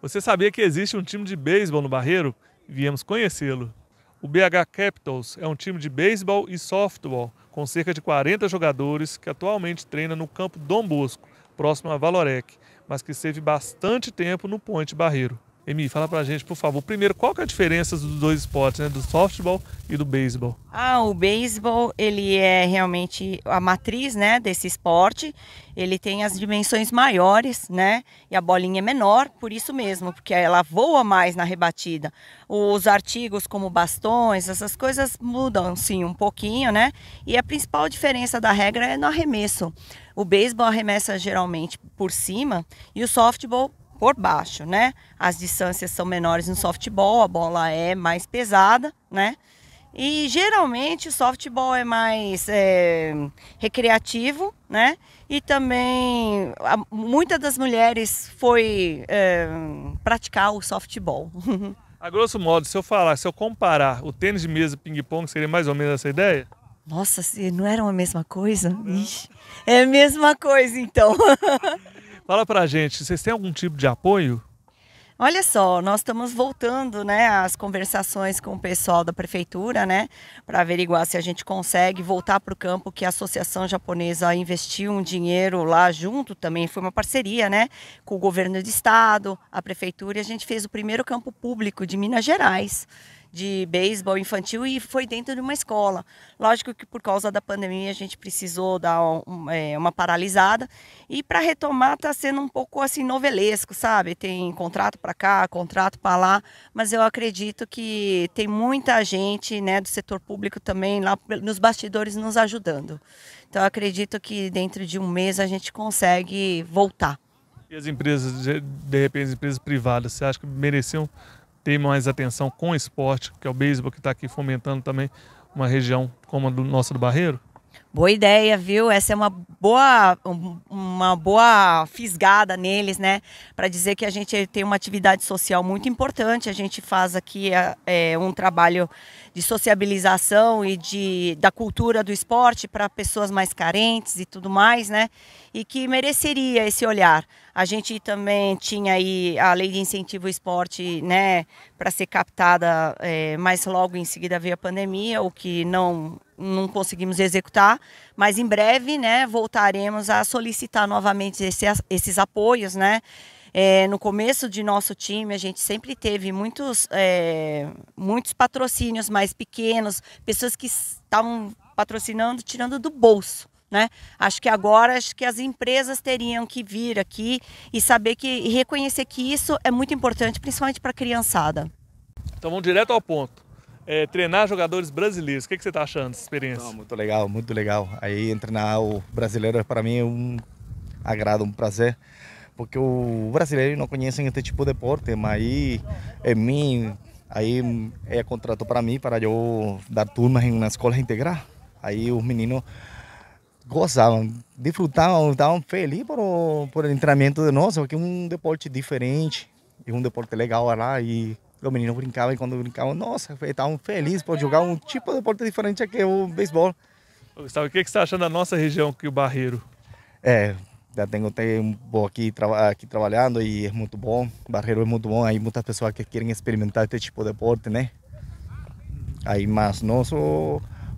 Você sabia que existe um time de beisebol no Barreiro? Viemos conhecê-lo. O BH Capitals é um time de beisebol e softball, com cerca de 40 jogadores que atualmente treina no campo Dom Bosco, próximo a Valorec, mas que esteve bastante tempo no Ponte Barreiro. Emi, fala pra gente, por favor. Primeiro, qual que é a diferença dos dois esportes, né? Do softball e do beisebol? Ah, o beisebol, ele é realmente a matriz, né, desse esporte. Ele tem as dimensões maiores, né? E a bolinha é menor, por isso mesmo, porque ela voa mais na rebatida. Os artigos como bastões, essas coisas mudam sim um pouquinho, né? E a principal diferença da regra é no arremesso. O beisebol arremessa geralmente por cima e o softball por baixo, né? As distâncias são menores no softball, a bola é mais pesada, né? E geralmente o softball é mais é, recreativo, né? E também muitas das mulheres foi é, praticar o softball. A grosso modo, se eu falar, se eu comparar o tênis de mesa e ping-pong, seria mais ou menos essa ideia? Nossa, não era a mesma coisa? Ixi, é a mesma coisa, então. Fala pra gente, vocês têm algum tipo de apoio? Olha só, nós estamos voltando, né, às conversações com o pessoal da prefeitura, né, para averiguar se a gente consegue voltar para o campo que a associação japonesa investiu um dinheiro lá junto também, foi uma parceria, né, com o governo do estado, a prefeitura, e a gente fez o primeiro campo público de Minas Gerais de beisebol infantil e foi dentro de uma escola. Lógico que por causa da pandemia a gente precisou dar um, é, uma paralisada e para retomar está sendo um pouco assim novelesco, sabe? Tem contrato para cá, contrato para lá, mas eu acredito que tem muita gente, né, do setor público também lá nos bastidores nos ajudando. Então acredito que dentro de um mês a gente consegue voltar. E as empresas, de repente, as empresas privadas, você acha que mereciam ter mais atenção com o esporte, que é o beisebol que está aqui fomentando também uma região como a do nossa do Barreiro? Boa ideia, viu? Essa é uma boa, uma boa fisgada neles, né? Para dizer que a gente tem uma atividade social muito importante. A gente faz aqui é, é um trabalho de sociabilização e de, da cultura do esporte para pessoas mais carentes e tudo mais, né? E que mereceria esse olhar. A gente também tinha aí a lei de incentivo ao esporte, né? Para ser captada, é, logo em seguida veio a pandemia, o que não não conseguimos executar, mas em breve, né, voltaremos a solicitar novamente esse, esses apoios, né? É, no começo de nosso time, a gente sempre teve muitos, é, muitos patrocínios mais pequenos, pessoas que estavam patrocinando, tirando do bolso. Né? Acho que agora acho que as empresas teriam que vir aqui e saber que e reconhecer que isso é muito importante, principalmente para a criançada. Então vamos direto ao ponto é, treinar jogadores brasileiros. O que, que você está achando dessa experiência? Não, muito legal, muito legal. Aí treinar o brasileiro para mim é um agrado, um prazer, porque o brasileiro não conhece esse tipo de esporte. mas aí é mim, aí é contrato para mim para eu dar turmas em uma escola integral. Aí os meninos gozavam, desfrutavam, estavam felizes por, por o treinamento de nós, porque é um deporte diferente, é um deporte legal lá e os meninos brincavam e quando brincavam, nossa, estavam felizes por jogar um tipo de esporte diferente que o beisebol. Gustavo, o que, que você está achando da nossa região que o Barreiro? É, já tenho tempo aqui, aqui trabalhando e é muito bom. Barreiro é muito bom, aí muitas pessoas que querem experimentar esse tipo de esporte, né? Aí, mas nós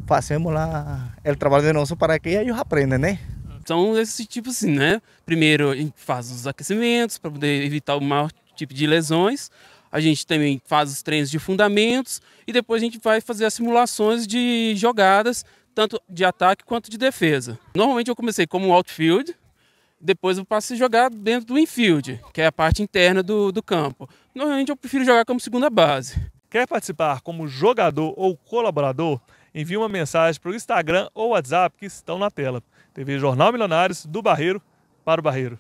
fazemos lá o trabalho de nosso para que eles aprendam, né? são então, esses tipo assim, né? Primeiro, a gente faz os aquecimentos para poder evitar o maior tipo de lesões a gente também faz os treinos de fundamentos e depois a gente vai fazer as simulações de jogadas, tanto de ataque quanto de defesa. Normalmente eu comecei como outfield, depois eu passo a jogar dentro do infield, que é a parte interna do, do campo. Normalmente eu prefiro jogar como segunda base. Quer participar como jogador ou colaborador? Envie uma mensagem para o Instagram ou WhatsApp que estão na tela. TV Jornal Milionários do Barreiro para o Barreiro.